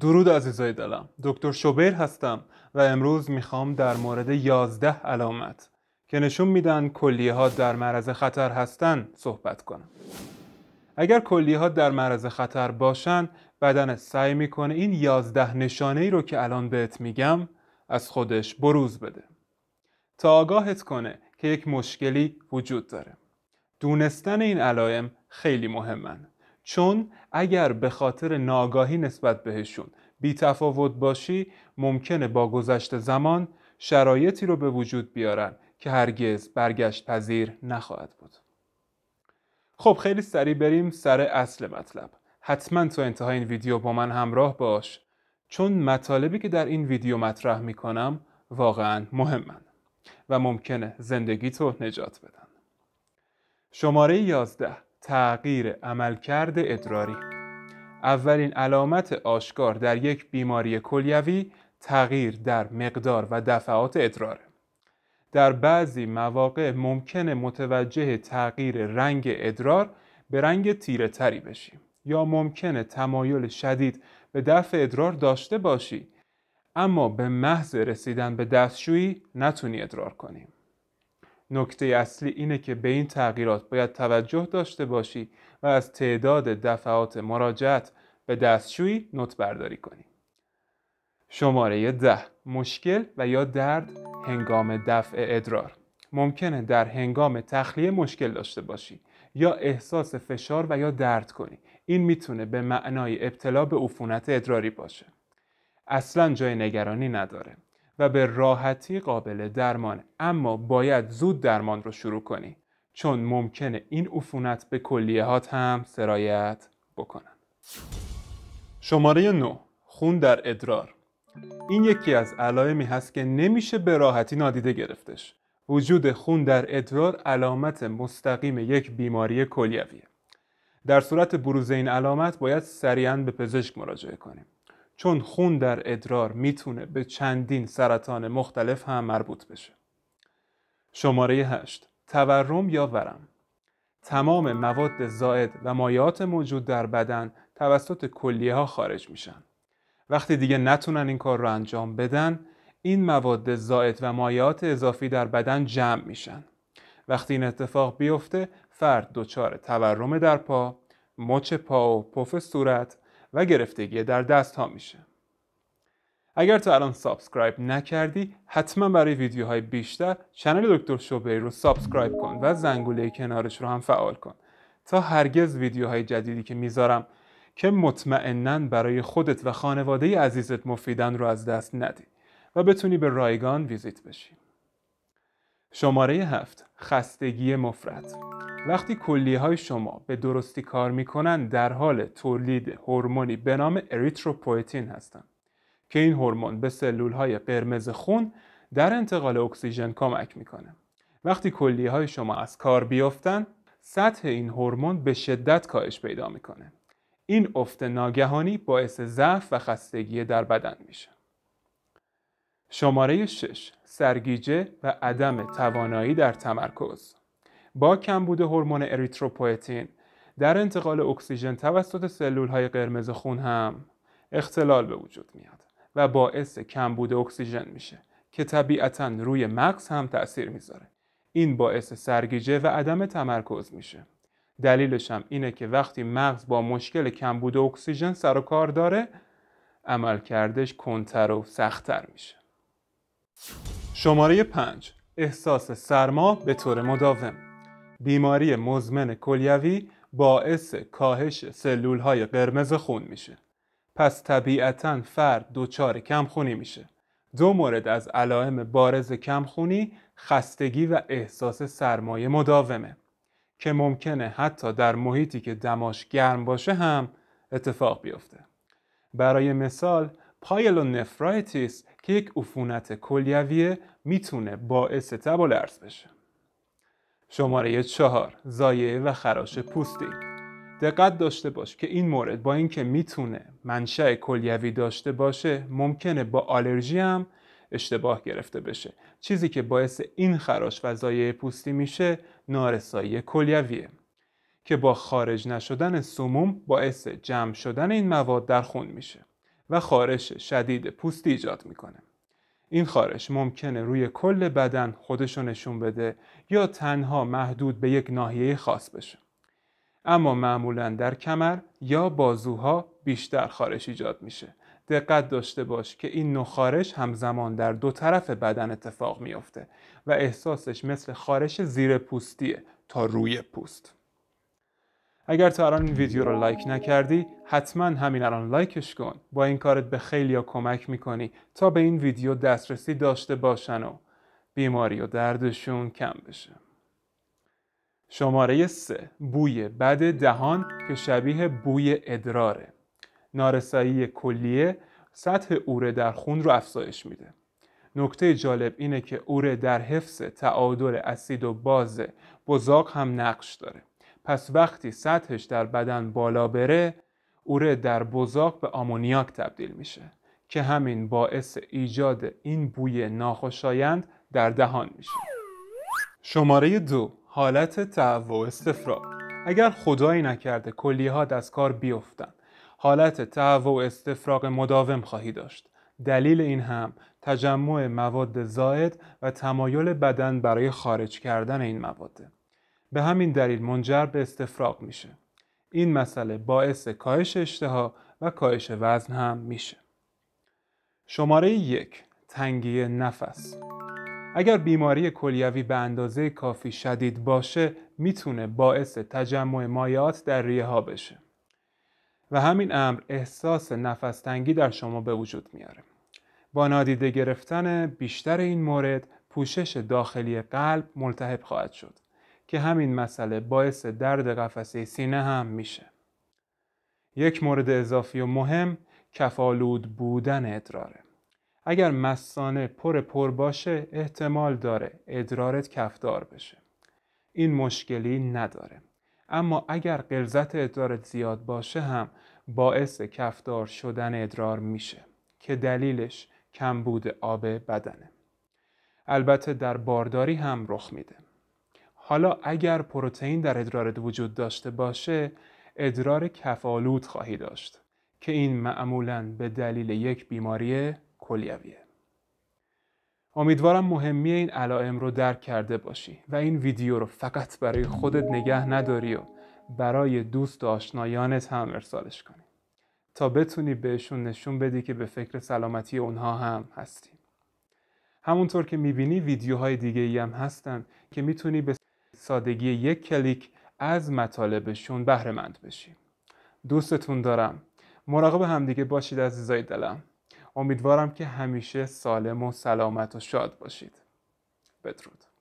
درود عزیزای دلم دکتر شوبیر هستم و امروز میخوام در مورد 11 علامت که نشون میدن کلیه ها در معرض خطر هستن صحبت کنم اگر کلیه ها در معرض خطر باشن بدن سعی میکنه این 11 نشانه ای رو که الان بهت میگم از خودش بروز بده تا آگاهت کنه که یک مشکلی وجود داره دونستن این علائم خیلی مهمن چون اگر به خاطر ناگاهی نسبت بهشون بی تفاوت باشی ممکنه با گذشت زمان شرایطی رو به وجود بیارن که هرگز برگشت پذیر نخواهد بود خب خیلی سریع بریم سر اصل مطلب حتما تو انتهای این ویدیو با من همراه باش چون مطالبی که در این ویدیو مطرح میکنم واقعا مهمن و ممکنه زندگی تو نجات بدن شماره 11 تغییر عملکرد ادراری اولین علامت آشکار در یک بیماری کلیوی تغییر در مقدار و دفعات ادرار در بعضی مواقع ممکن متوجه تغییر رنگ ادرار به رنگ تیره تری بشی یا ممکنه تمایل شدید به دفع ادرار داشته باشی اما به محض رسیدن به دستشویی نتونی ادرار کنیم نکته اصلی اینه که به این تغییرات باید توجه داشته باشی و از تعداد دفعات مراجعت به دستشویی نوت برداری کنی. شماره ده مشکل و یا درد هنگام دفع ادرار ممکنه در هنگام تخلیه مشکل داشته باشی یا احساس فشار و یا درد کنی این میتونه به معنای ابتلا به عفونت ادراری باشه اصلا جای نگرانی نداره و به راحتی قابل درمان اما باید زود درمان رو شروع کنی چون ممکنه این عفونت به کلیهات هم سرایت بکنن شماره 9 خون در ادرار این یکی از علائمی هست که نمیشه به راحتی نادیده گرفتش وجود خون در ادرار علامت مستقیم یک بیماری کلیویه در صورت بروز این علامت باید سریعا به پزشک مراجعه کنیم چون خون در ادرار میتونه به چندین سرطان مختلف هم مربوط بشه. شماره 8 تورم یا ورم تمام مواد زائد و مایات موجود در بدن توسط کلیه ها خارج میشن. وقتی دیگه نتونن این کار رو انجام بدن، این مواد زائد و مایات اضافی در بدن جمع میشن. وقتی این اتفاق بیفته، فرد دچار تورم در پا، مچ پا و پف صورت، و گرفتگی در دست ها میشه اگر تا الان سابسکرایب نکردی حتما برای ویدیوهای بیشتر کانال دکتر شوبری رو سابسکرایب کن و زنگوله کنارش رو هم فعال کن تا هرگز ویدیوهای جدیدی که میذارم که مطمئنا برای خودت و خانواده عزیزت مفیدن رو از دست ندی و بتونی به رایگان ویزیت بشی شماره هفت خستگی مفرد وقتی کلیه های شما به درستی کار میکنن در حال تولید هورمونی به نام اریتروپویتین هستند که این هورمون به سلول های قرمز خون در انتقال اکسیژن کمک میکنه وقتی کلیه های شما از کار بیفتن سطح این هورمون به شدت کاهش پیدا میکنه این افت ناگهانی باعث ضعف و خستگی در بدن میشه شماره 6 سرگیجه و عدم توانایی در تمرکز با کمبود هورمون اریتروپوئتین در انتقال اکسیژن توسط سلول های قرمز خون هم اختلال به وجود میاد و باعث کمبود اکسیژن میشه که طبیعتا روی مغز هم تاثیر میذاره این باعث سرگیجه و عدم تمرکز میشه دلیلش هم اینه که وقتی مغز با مشکل کمبود اکسیژن سر و کار داره عملکردش کنتر و سختتر میشه شماره 5 احساس سرما به طور مداوم بیماری مزمن کلیوی باعث کاهش سلول های قرمز خون میشه پس طبیعتا فرد دچار کمخونی میشه دو مورد از علائم بارز کمخونی خستگی و احساس سرمایه مداومه که ممکنه حتی در محیطی که دماش گرم باشه هم اتفاق بیفته برای مثال پایلونفرایتیس که یک عفونت کلیویه میتونه باعث تب و لرز بشه. شماره چهار زایه و خراش پوستی دقت داشته باش که این مورد با اینکه میتونه منشأ کلیوی داشته باشه ممکنه با آلرژی هم اشتباه گرفته بشه چیزی که باعث این خراش و زایه پوستی میشه نارسایی کلیویه که با خارج نشدن سموم باعث جمع شدن این مواد در خون میشه و خارش شدید پوستی ایجاد میکنه این خارش ممکنه روی کل بدن خودشو نشون بده یا تنها محدود به یک ناحیه خاص بشه اما معمولا در کمر یا بازوها بیشتر خارش ایجاد میشه دقت داشته باش که این نوع خارش همزمان در دو طرف بدن اتفاق میافته و احساسش مثل خارش زیر پوستیه تا روی پوست اگر تا الان این ویدیو رو لایک نکردی حتما همین الان لایکش کن با این کارت به ها کمک میکنی تا به این ویدیو دسترسی داشته باشن و بیماری و دردشون کم بشه شماره 3 بوی بد دهان که شبیه بوی ادراره نارسایی کلیه سطح اوره در خون رو افزایش میده نکته جالب اینه که اوره در حفظ تعادل اسید و باز بزاق هم نقش داره پس وقتی سطحش در بدن بالا بره اوره در بزاق به آمونیاک تبدیل میشه که همین باعث ایجاد این بوی ناخوشایند در دهان میشه شماره دو حالت تهوع استفراغ اگر خدایی نکرده ها دست کار بیفتن حالت تهوع و استفراغ مداوم خواهی داشت دلیل این هم تجمع مواد زائد و تمایل بدن برای خارج کردن این مواده به همین دلیل منجر به استفراغ میشه این مسئله باعث کاهش اشتها و کاهش وزن هم میشه شماره یک تنگی نفس اگر بیماری کلیوی به اندازه کافی شدید باشه میتونه باعث تجمع مایات در ریه ها بشه و همین امر احساس نفس تنگی در شما به وجود میاره با نادیده گرفتن بیشتر این مورد پوشش داخلی قلب ملتهب خواهد شد که همین مسئله باعث درد قفسه سینه هم میشه. یک مورد اضافی و مهم کفالود بودن ادراره. اگر مسانه پر پر باشه احتمال داره ادرارت کفدار بشه. این مشکلی نداره. اما اگر قلزت ادرارت زیاد باشه هم باعث کفدار شدن ادرار میشه که دلیلش کمبود آب بدنه. البته در بارداری هم رخ میده. حالا اگر پروتئین در ادرارت وجود داشته باشه ادرار کفالوت خواهی داشت که این معمولا به دلیل یک بیماری کلیویه امیدوارم مهمی این علائم رو درک کرده باشی و این ویدیو رو فقط برای خودت نگه نداری و برای دوست و آشنایانت هم ارسالش کنی تا بتونی بهشون نشون بدی که به فکر سلامتی اونها هم هستی همونطور که میبینی ویدیوهای دیگه ای هم هستن که میتونی به سادگی یک کلیک از مطالبشون بهره مند بشیم دوستتون دارم مراقب همدیگه باشید عزیزای دلم امیدوارم که همیشه سالم و سلامت و شاد باشید بدرود